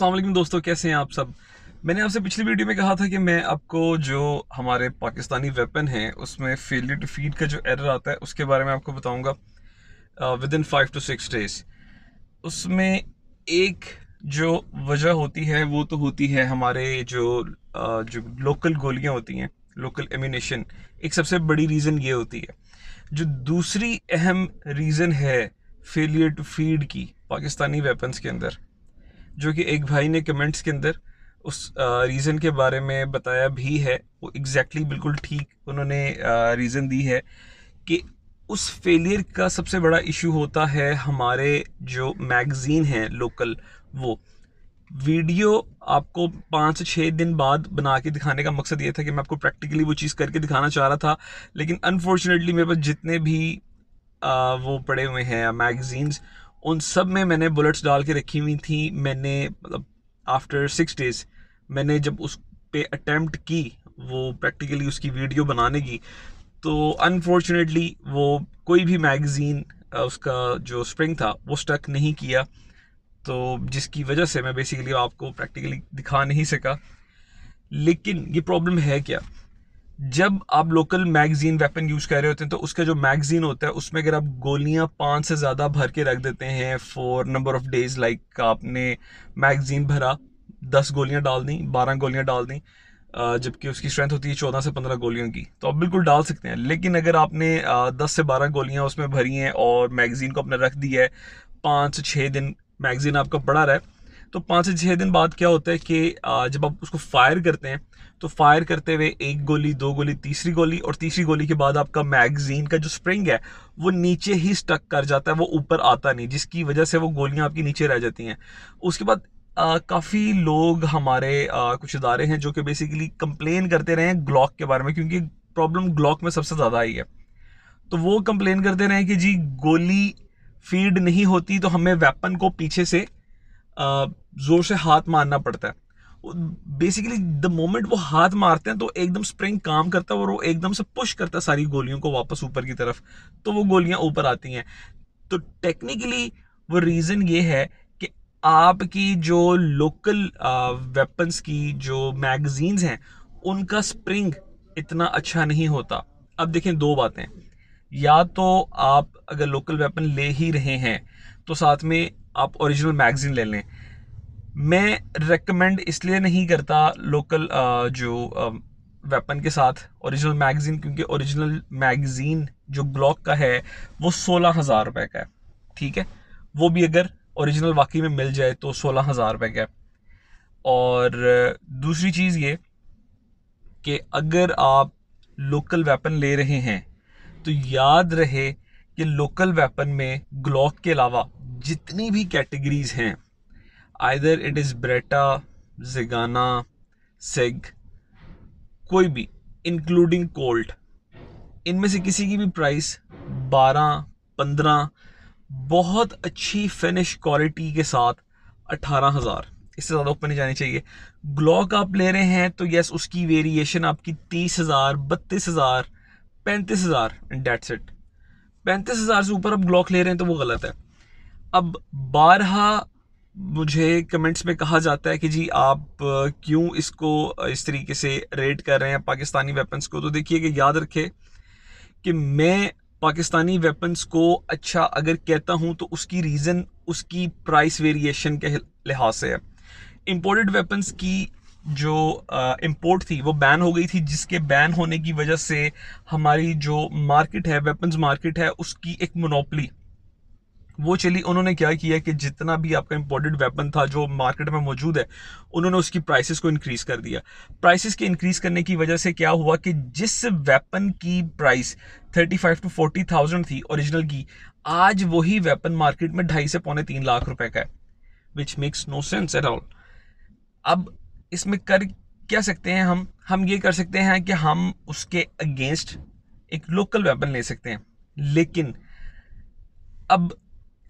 अस्सलाम वालेकुम दोस्तों कैसे हैं आप सब मैंने आपसे पिछली वीडियो में कहा था कि मैं आपको जो हमारे पाकिस्तानी वेपन है उसमें फेलियर टू फीड का जो एरर आता है उसके बारे में आपको बताऊंगा within five to six days उसमें एक जो वजह होती है वो तो होती है हमारे जो जो लोकल गोलियां होती हैं लोकल एम्यूनेशन एक सबसे बड़ी रीज़न ये होती है जो दूसरी अहम रीज़न है फेलियर टू फीड की पाकिस्तानी वेपन्स के अंदर जो कि एक भाई ने कमेंट्स के अंदर उस रीज़न के बारे में बताया भी है वो एग्जैक्टली exactly बिल्कुल ठीक उन्होंने रीज़न दी है कि उस फेलियर का सबसे बड़ा इशू होता है हमारे जो मैगज़ीन हैं लोकल वो वीडियो आपको पाँच छः दिन बाद बना के दिखाने का मकसद ये था कि मैं आपको प्रैक्टिकली वो चीज़ करके दिखाना चाह रहा था लेकिन अनफॉर्चुनेटली मेरे पास जितने भी आ, वो पड़े हुए हैं मैगज़ीन्स उन सब में मैंने बुलेट्स डाल के रखी हुई थी मैंने मतलब आफ्टर सिक्स डेज मैंने जब उस पर अटैम्प्ट की वो प्रैक्टिकली उसकी वीडियो बनाने की तो अनफॉर्चुनेटली वो कोई भी मैगज़ीन उसका जो स्प्रिंग था वो स्टक नहीं किया तो जिसकी वजह से मैं बेसिकली आपको प्रैक्टिकली दिखा नहीं सका लेकिन ये प्रॉब्लम है क्या जब आप लोकल मैगजीन वेपन यूज कर रहे होते हैं तो उसका जो मैगजीन होता है उसमें अगर आप गोलियां पाँच से ज़्यादा भर के रख देते हैं for number of days like आपने मैगजीन भरा दस गोलियां डाल दी बारह गोलियां डाल दी जबकि उसकी स्ट्रेंथ होती है चौदह से पंद्रह गोलियों की तो आप बिल्कुल डाल सकते हैं लेकिन अगर आपने दस से बारह गोलियां उसमें भरी हैं और मैगजीन को आपने रख दिया है पाँच छः दिन मैगजीन आपका पड़ा रहा है तो पाँच से छः दिन बाद क्या होता है कि जब आप उसको फायर करते हैं तो फायर करते हुए एक गोली दो गोली तीसरी गोली और तीसरी गोली के बाद आपका मैगजीन का जो स्प्रिंग है वो नीचे ही स्टक कर जाता है वो ऊपर आता नहीं जिसकी वजह से वो गोलियाँ आपकी नीचे रह जाती हैं उसके बाद काफ़ी लोग हमारे आ, कुछ इदारे हैं जो कि बेसिकली कंप्लेन करते रहे हैं ग्लॉक के बारे में क्योंकि प्रॉब्लम ग्लॉक में सबसे ज़्यादा आई है तो वो कंप्लेन करते रहे कि जी गोली फीड नहीं होती तो हमें वेपन को पीछे से ज़ोर से हाथ मारना पड़ता है बेसिकली द मोमेंट वो हाथ मारते हैं तो एकदम स्प्रिंग काम करता है और वो एकदम से पुश करता है सारी गोलियों को वापस ऊपर की तरफ तो वो गोलियां ऊपर आती हैं तो टेक्निकली वो रीज़न ये है कि आपकी जो लोकल वेपन्स की जो मैगजीन्स हैं उनका स्प्रिंग इतना अच्छा नहीं होता अब देखें दो बातें या तो आप अगर लोकल वेपन ले ही रहे हैं तो साथ में आप ओरिजिनल मैगज़ीन ले लें मैं रेकमेंड इसलिए नहीं करता लोकल जो वेपन के साथ ओरिजिनल मैगज़ीन क्योंकि ओरिजिनल मैगज़ीन जो ग्लॉक का है वो सोलह हज़ार रुपये का है ठीक है वो भी अगर ओरिजिनल वाकई में मिल जाए तो सोलह हज़ार रुपये का है और दूसरी चीज़ ये कि अगर आप लोकल वेपन ले रहे हैं तो याद रहे कि लोकल वेपन में ग्लॉक के अलावा जितनी भी कैटेगरीज हैं either it is Beretta Zigana Sig कोई भी इंक्लूडिंग कोल्ट इनमें से किसी की भी प्राइस 12, 15 बहुत अच्छी फिनिश क्वालिटी के साथ अट्ठारह हज़ार इससे ज़्यादा ऊपर नहीं जानी चाहिए ग्लॉक आप ले रहे हैं तो यस उसकी वेरिएशन आपकी तीस हज़ार बत्तीस हज़ार पैंतीस हज़ार डेट्स इट पैंतीस हज़ार से ऊपर अब ग्लॉक ले रहे हैं तो वो गलत है अब बारहा मुझे कमेंट्स में कहा जाता है कि जी आप क्यों इसको इस तरीके से रेट कर रहे हैं पाकिस्तानी वेपन्स को तो देखिए कि याद रखे कि मैं पाकिस्तानी वेपन्स को अच्छा अगर कहता हूँ तो उसकी रीज़न उसकी प्राइस वेरिएशन के लिहाज से है इम्पोर्टेड वेपन्स की जो इम्पोर्ट थी वो बैन हो गई थी जिसके बैन होने की वजह से हमारी जो मार्केट है वेपन्स मार्केट है उसकी एक मोनोपली वो चली उन्होंने क्या किया कि जितना भी आपका इम्पोर्टेड वेपन था जो मार्केट में मौजूद है उन्होंने उसकी प्राइसेस को इंक्रीज़ कर दिया प्राइसेस के इंक्रीज़ करने की वजह से क्या हुआ कि जिस वेपन की प्राइस 35 टू 40 थाउजेंड थी ओरिजिनल की आज वही वेपन मार्केट में ढाई से पौने तीन लाख रुपए का है which makes no sense at all अब इसमें कर क्या सकते हैं हम हम ये कर सकते हैं कि हम उसके अगेंस्ट एक लोकल वेपन ले सकते हैं लेकिन अब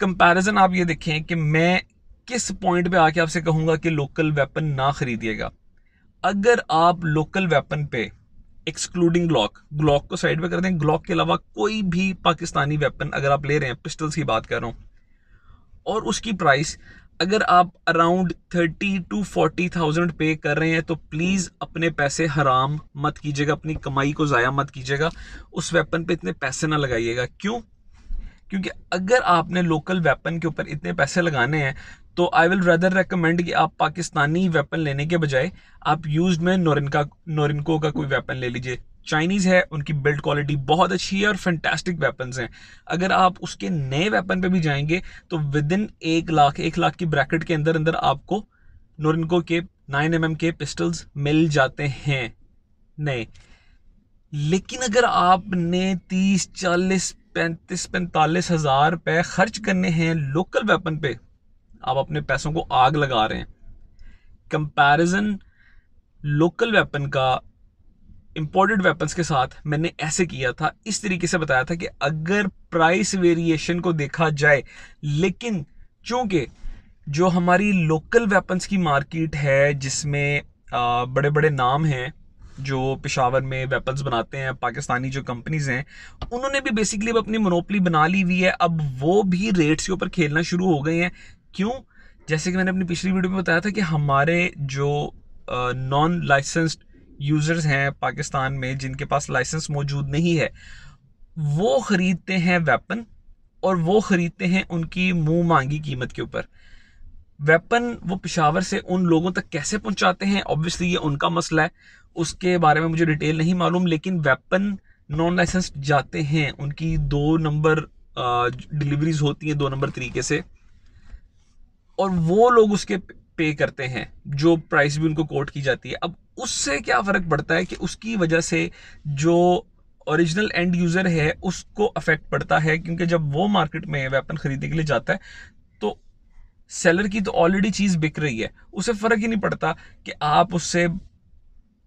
कंपैरिजन आप ये देखें कि मैं किस पॉइंट पे आके आपसे कहूँगा कि लोकल वेपन ना ख़रीदिएगा अगर आप लोकल वेपन पे एक्सक्लूडिंग ग्लॉक ग्लॉक को साइड पे कर दें ग्लॉक के अलावा कोई भी पाकिस्तानी वेपन अगर आप ले रहे हैं पिस्टल्स की बात कर रहा हूँ और उसकी प्राइस अगर आप around thirty to forty thousand पे कर रहे हैं तो प्लीज़ अपने पैसे हराम मत कीजिएगा अपनी कमाई को ज़ाया मत कीजिएगा उस वेपन पे इतने पैसे ना लगाइएगा क्यों क्योंकि अगर आपने लोकल वेपन के ऊपर इतने पैसे लगाने हैं तो आई विल रदर रेकमेंड कि आप पाकिस्तानी वेपन लेने के बजाय आप यूज में नोरिनका नोरिनको का कोई वेपन ले लीजिए चाइनीज़ है उनकी बिल्ड क्वालिटी बहुत अच्छी है और फैंटेस्टिक वेपन्स हैं अगर आप उसके नए वेपन पे भी जाएंगे तो विद इन एक लाख एक लाख की ब्रैकेट के अंदर अंदर आपको नोरिनको के नाइन एम mm के पिस्टल्स मिल जाते हैं नए लेकिन अगर आपने तीस चालीस पैंतीस पैंतालीस हज़ार रुपए खर्च करने हैं लोकल वेपन पे आप अपने पैसों को आग लगा रहे हैं कंपैरिजन लोकल वेपन का इम्पोर्टेड वेपन्स के साथ मैंने ऐसे किया था इस तरीके से बताया था कि अगर प्राइस वेरिएशन को देखा जाए लेकिन चूंकि जो हमारी लोकल वेपन्स की मार्केट है जिसमें बड़े बड़े नाम हैं जो पिशावर में वेपन्स बनाते हैं पाकिस्तानी जो कंपनीज हैं उन्होंने भी बेसिकली अब अपनी मोनोपली बना ली हुई है अब वो भी रेट्स के ऊपर खेलना शुरू हो गए हैं क्यों जैसे कि मैंने अपनी पिछली वीडियो में बताया था कि हमारे जो नॉन लाइसेंस्ड यूज़र्स हैं पाकिस्तान में जिनके पास लाइसेंस मौजूद नहीं है वो ख़रीदते हैं वेपन और वो ख़रीदते हैं उनकी मुँह मांगी कीमत के ऊपर वेपन वो पिशावर से उन लोगों तक कैसे पहुंचाते हैं ऑब्वियसली ये उनका मसला है उसके बारे में मुझे डिटेल नहीं मालूम लेकिन वेपन नॉन लाइसेंस जाते हैं उनकी दो नंबर डिलीवरीज होती हैं दो नंबर तरीके से और वो लोग उसके पे करते हैं जो प्राइस भी उनको कोट की जाती है अब उससे क्या फ़र्क पड़ता है कि उसकी वजह से जो ओरिजिनल एंड यूज़र है उसको अफेक्ट पड़ता है क्योंकि जब वो मार्केट में वेपन ख़रीदने के लिए जाता है तो सेलर की तो ऑलरेडी चीज़ बिक रही है उसे फ़र्क ही नहीं पड़ता कि आप उससे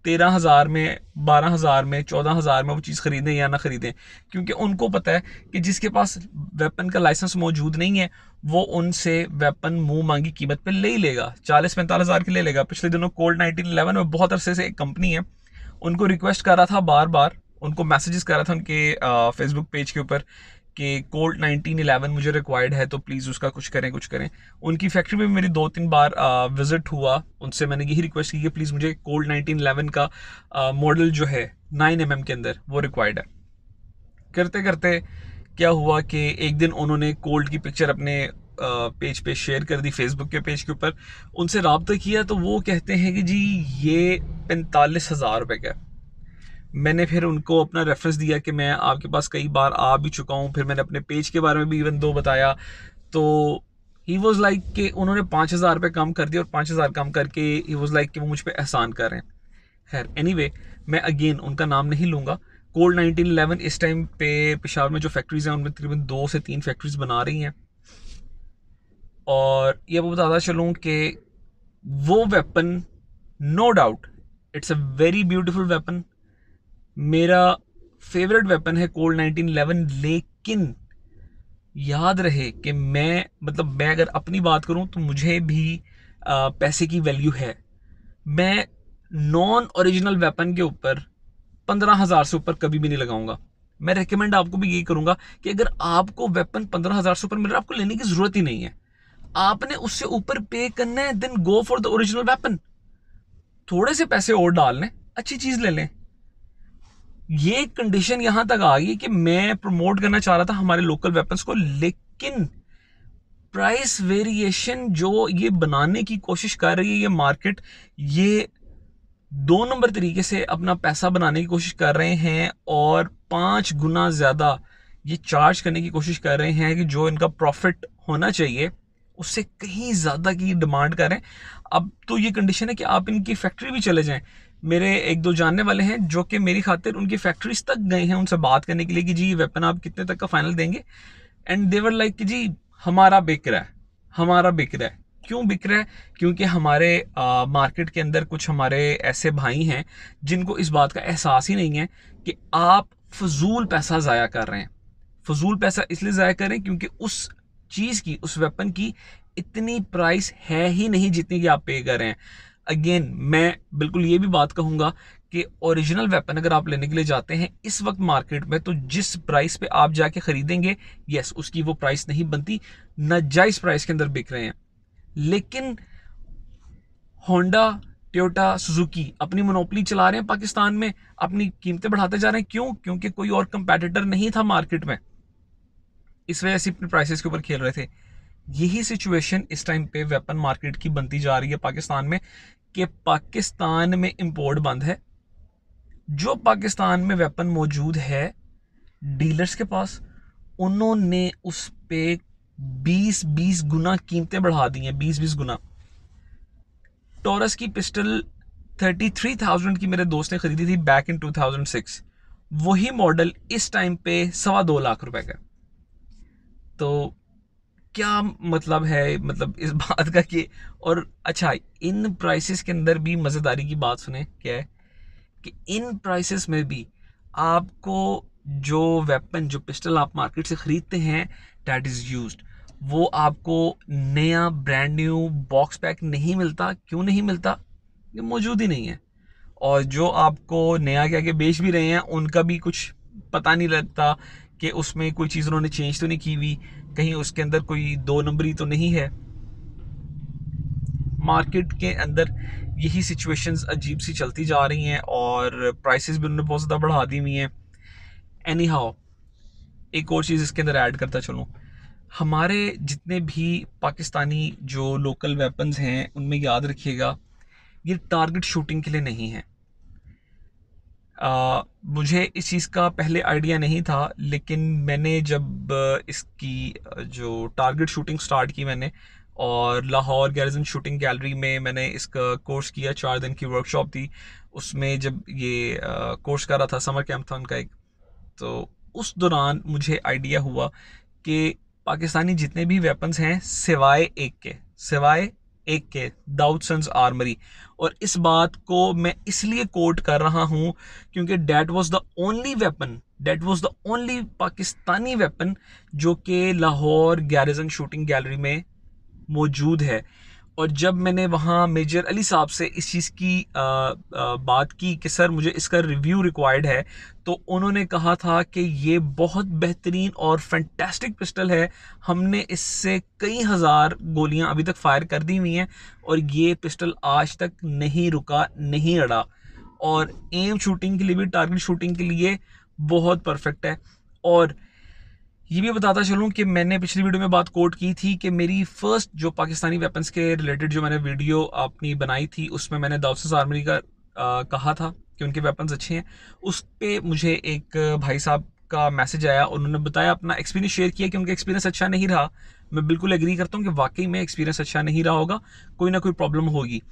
तेरह हज़ार में बारह हज़ार में चौदह हज़ार में वो चीज़ ख़रीदें या ना ख़रीदें क्योंकि उनको पता है कि जिसके पास वेपन का लाइसेंस मौजूद नहीं है वो उनसे वेपन मुँह मांगी कीमत पे ले ही लेगा चालीस पैंतालीस हज़ार के ले लेगा पिछले दिनों कोल्ड नाइनटीन इलेवन में बहुत अरसे से एक कंपनी है उनको रिक्वेस्ट कर रहा था बार बार उनको मैसेजेस कर रहा था उनके फेसबुक पेज के ऊपर कि कोल्ड 1911 मुझे रिक्वायर्ड है तो प्लीज़ उसका कुछ करें कुछ करें उनकी फैक्ट्री में मेरी दो तीन बार विज़िट हुआ उनसे मैंने यही रिक्वेस्ट की कि प्लीज़ मुझे कोल्ड 1911 का मॉडल जो है 9 एम mm के अंदर वो रिक्वायर्ड है करते करते क्या हुआ कि एक दिन उन्होंने कोल्ड की पिक्चर अपने पेज पे शेयर कर दी फेसबुक के पेज के ऊपर उनसे रबता किया तो वो कहते हैं कि जी ये पैंतालीस हज़ार रुपये का मैंने फिर उनको अपना रेफरेंस दिया कि मैं आपके पास कई बार आ भी चुका हूँ फिर मैंने अपने पेज के बारे में भी इवन दो बताया तो ही वॉज़ लाइक कि उन्होंने पाँच हज़ार रुपये कम कर दिया और पाँच हज़ार कम करके ही वॉज़ लाइक कि वो मुझ पर एहसान कर रहे हैं खैर एनी anyway, मैं अगेन उनका नाम नहीं लूँगा कोल्ड नाइनटीन इलेवन इस टाइम पे पेशावर में जो फैक्ट्रीज़ हैं उनमें तकरीबन दो से तीन फैक्ट्रीज़ बना रही हैं और ये वो बताता चलूँ कि वो weapon no doubt it's a very beautiful weapon मेरा फेवरेट वेपन है कोल्ड नाइनटीन इलेवन लेकिन याद रहे कि मैं मतलब मैं अगर अपनी बात करूं तो मुझे भी आ, पैसे की वैल्यू है मैं नॉन ओरिजिनल वेपन के ऊपर पंद्रह हज़ार से ऊपर कभी भी नहीं लगाऊंगा मैं रिकमेंड आपको भी यही करूंगा कि अगर आपको वेपन पंद्रह हज़ार से ऊपर मिल रहा है आपको लेने की ज़रूरत ही नहीं है आपने उससे ऊपर पे करना है then go for the original weapon थोड़े से पैसे और डाल लें अच्छी चीज़ ले लें ये कंडीशन यहां तक आ गई कि मैं प्रमोट करना चाह रहा था हमारे लोकल वेपन्स को लेकिन प्राइस वेरिएशन जो ये बनाने की कोशिश कर रही है ये मार्केट ये दो नंबर तरीके से अपना पैसा बनाने की कोशिश कर रहे हैं और पाँच गुना ज़्यादा ये चार्ज करने की कोशिश कर रहे हैं कि जो इनका प्रॉफिट होना चाहिए उससे कहीं ज़्यादा की डिमांड करें अब तो ये कंडीशन है कि आप इनकी फैक्ट्री भी चले जाएं मेरे एक दो जानने वाले हैं जो कि मेरी खातिर उनकी फैक्ट्रीज तक गए हैं उनसे बात करने के लिए कि जी ये वेपन आप कितने तक का फाइनल देंगे एंड देवर लाइक कि जी हमारा बिक रहा है हमारा बिक रहा है क्यों बिक रहा है क्योंकि हमारे आ, मार्केट के अंदर कुछ हमारे ऐसे भाई हैं जिनको इस बात का एहसास ही नहीं है कि आप फजूल पैसा ज़ाया कर रहे हैं फजूल पैसा इसलिए ज़ाया कर रहे हैं क्योंकि उस चीज़ की उस वेपन की इतनी प्राइस है ही नहीं जितनी कि आप पे कर रहे हैं अगेन मैं बिल्कुल ये भी बात कहूँगा कि ओरिजिनल वेपन अगर आप लेने के लिए जाते हैं इस वक्त मार्केट में तो जिस प्राइस पे आप जाके खरीदेंगे यस उसकी वो प्राइस नहीं बनती नाजायज़ प्राइस के अंदर बिक रहे हैं लेकिन होंडा ट्योटा सुजुकी अपनी मोनोपली चला रहे हैं पाकिस्तान में अपनी कीमतें बढ़ाते जा रहे हैं क्यों क्योंकि कोई और कंपेटिटर नहीं था मार्केट में इस वजह से अपने प्राइसेस के ऊपर खेल रहे थे यही सिचुएशन इस टाइम पे वेपन मार्केट की बनती जा रही है पाकिस्तान में कि पाकिस्तान में इंपोर्ट बंद है जो पाकिस्तान में वेपन मौजूद है डीलर्स के पास उन्होंने उस पर बीस बीस गुना कीमतें बढ़ा दी हैं बीस बीस गुना टॉरस की पिस्टल थर्टी थ्री थाउजेंड की मेरे दोस्त ने खरीदी थी back in two thousand six वही मॉडल इस टाइम पे सवा दो लाख रुपए का तो क्या मतलब है मतलब इस बात का कि और अच्छा इन प्राइसेस के अंदर भी मज़ेदारी की बात सुने क्या है कि इन प्राइसेस में भी आपको जो वेपन जो पिस्टल आप मार्केट से ख़रीदते हैं डैट इज़ यूज़ वो आपको नया ब्रांड न्यू बॉक्स पैक नहीं मिलता क्यों नहीं मिलता ये मौजूद ही नहीं है और जो आपको नया क्या के बेच भी रहे हैं उनका भी कुछ पता नहीं लगता कि उसमें कोई चीज़ उन्होंने चेंज तो नहीं की हुई कहीं उसके अंदर कोई दो नंबरी तो नहीं है मार्केट के अंदर यही सिचुएशंस अजीब सी चलती जा रही हैं और प्राइसेस भी उन्होंने बहुत ज़्यादा बढ़ा दी हुई हैं एनी हाउ एक और चीज़ इसके अंदर ऐड करता चलूँ हमारे जितने भी पाकिस्तानी जो लोकल वेपन्स हैं उनमें याद रखिएगा ये टारगेट शूटिंग के लिए नहीं है मुझे इस चीज़ का पहले आइडिया नहीं था लेकिन मैंने जब इसकी जो टारगेट शूटिंग स्टार्ट की मैंने और लाहौर गैरिजन शूटिंग गैलरी में मैंने इसका कोर्स किया चार दिन की वर्कशॉप थी उसमें जब ये कोर्स कर रहा था समर कैंप था उनका एक तो उस दौरान मुझे आइडिया हुआ कि पाकिस्तानी जितने भी वेपन्स हैं सिवाय एक के सिवाय एक के दाउदसन्स आर्मरी और इस बात को मैं इसलिए कोट कर रहा हूँ क्योंकि that was the only weapon that was the only Pakistani weapon जो कि लाहौर गैरिजन शूटिंग गैलरी में मौजूद है और जब मैंने वहाँ मेजर अली साहब से इस चीज़ की आ, आ, बात की कि सर मुझे इसका रिव्यू रिक्वायर्ड है तो उन्होंने कहा था कि ये बहुत बेहतरीन और फैंटेस्टिक पिस्टल है हमने इससे कई हज़ार गोलियाँ अभी तक फायर कर दी हुई हैं और ये पिस्टल आज तक नहीं रुका नहीं अड़ा और एम शूटिंग के लिए भी टारगेट शूटिंग के लिए बहुत परफेक्ट है और ये भी बताता चलूँ कि मैंने पिछली वीडियो में बात कोट की थी कि मेरी फर्स्ट जो पाकिस्तानी वेपन्स के रिलेटेड जो मैंने वीडियो अपनी बनाई थी उसमें मैंने दाउसस आर्मी का आ, कहा था कि उनके वेपन्स अच्छे हैं उस पर मुझे एक भाई साहब का मैसेज आया उन्होंने बताया अपना एक्सपीरियंस शेयर किया कि उनका एक्सपीरियंस अच्छा नहीं रहा मैं बिल्कुल एग्री करता हूँ कि वाकई में एक्सपीरियंस अच्छा नहीं रहा होगा कोई ना कोई प्रॉब्लम होगी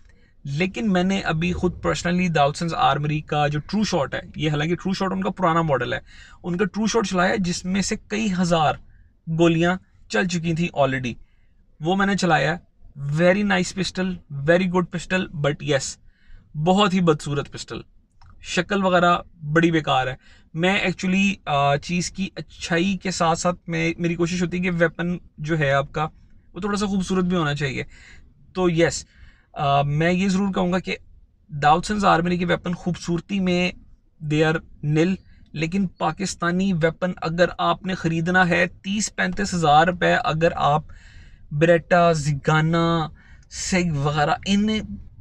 लेकिन मैंने अभी खुद पर्सनली दाउदसन्स आर्मरी का जो ट्रू शॉट है ये हालांकि ट्रू शॉट उनका पुराना मॉडल है उनका ट्रू शॉट चलाया जिसमें से कई हज़ार गोलियां चल चुकी थी ऑलरेडी वो मैंने चलाया very nice pistol very good pistol but yes बहुत ही बदसूरत पिस्टल शक्ल वगैरह बड़ी बेकार है मैं एक्चुअली चीज़ की अच्छाई के साथ साथ मैं मेरी कोशिश होती है कि वेपन जो है आपका वो थोड़ा सा खूबसूरत भी होना चाहिए तो यस yes, मैं ये ज़रूर कहूँगा कि दाउदसन्स आर्मरी के वेपन खूबसूरती में दे आर निल लेकिन पाकिस्तानी वेपन अगर आपने ख़रीदना है तीस पैंतीस हज़ार रुपये अगर आप बरेटा जिगाना सेग वगैरह इन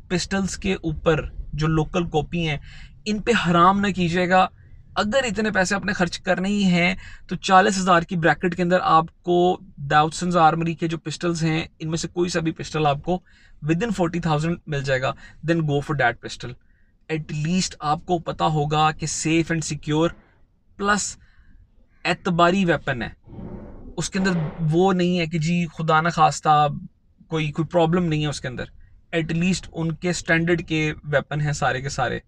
पिस्टल्स के ऊपर जो लोकल कॉपी हैं इन पे हराम ना कीजिएगा अगर इतने पैसे आपने खर्च करने ही हैं तो चालीस हज़ार की ब्रैकेट के अंदर आपको दाउदसन्स आर्मरी के जो पिस्टल्स हैं इनमें से कोई सा भी पिस्टल आपको विद इन फोर्टी थाउजेंड मिल जाएगा then go for that pistol at least आपको पता होगा कि सेफ एंड सिक्योर प्लस एतबारी वेपन है उसके अंदर वो नहीं है कि जी खुदा ना खास्ता कोई कोई प्रॉब्लम नहीं है उसके अंदर एटलीस्ट उनके स्टैंडर्ड के वेपन हैं सारे के सारे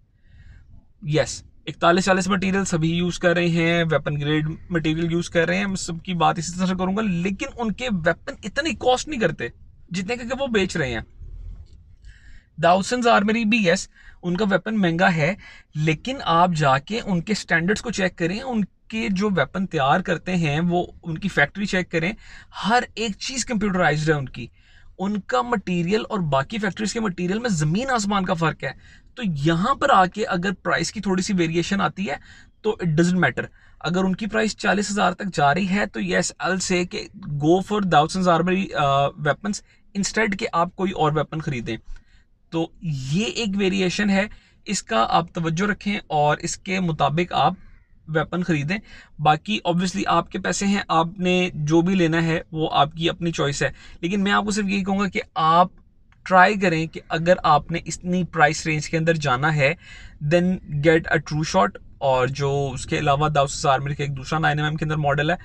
यस इकतालीस चालीस मटेरियल सभी यूज़ कर रहे हैं वेपन ग्रेड मटेरियल यूज़ कर रहे हैं मैं सबकी बात इसी तरह से करूँगा लेकिन उनके वेपन इतने कॉस्ट नहीं करते जितने के वो बेच रहे हैं दाउसन्स आर्मरी भी यस उनका वेपन महंगा है लेकिन आप जाके उनके स्टैंडर्ड्स को चेक करें उन के जो वेपन तैयार करते हैं वो उनकी फैक्ट्री चेक करें हर एक चीज़ कंप्यूटराइज है उनकी उनका मटेरियल और बाकी फैक्ट्रीज के मटेरियल में ज़मीन आसमान का फ़र्क है तो यहाँ पर आके अगर प्राइस की थोड़ी सी वेरिएशन आती है तो इट डजेंट मैटर अगर उनकी प्राइस चालीस हज़ार तक जा रही है तो येस अल से कि go for Daudsons armoury weapons instead के आप कोई और वेपन ख़रीदें तो ये एक वेरिएशन है इसका आप तवज्जो रखें और इसके मुताबिक आप वेपन ख़रीदें बाकी ऑब्वियसली आपके पैसे हैं आपने जो भी लेना है वो आपकी अपनी चॉइस है लेकिन मैं आपको सिर्फ यही कहूँगा कि आप ट्राई करें कि अगर आपने इतनी प्राइस रेंज के अंदर जाना है then get a true shot और जो उसके अलावा दाउस हज़ार में एक दूसरा नाइन एम के अंदर मॉडल है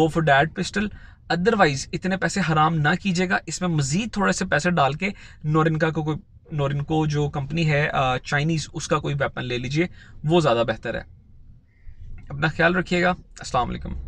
go for that pistol otherwise इतने पैसे हराम ना कीजिएगा इसमें मज़ीद थोड़े से पैसे डाल के नोरिनका को कोई नोरिनको जो कंपनी है चाइनीज़ उसका कोई वेपन ले लीजिए वो ज़्यादा बेहतर है अपना ख्याल रखिएगा अस्सलाम वालेकुम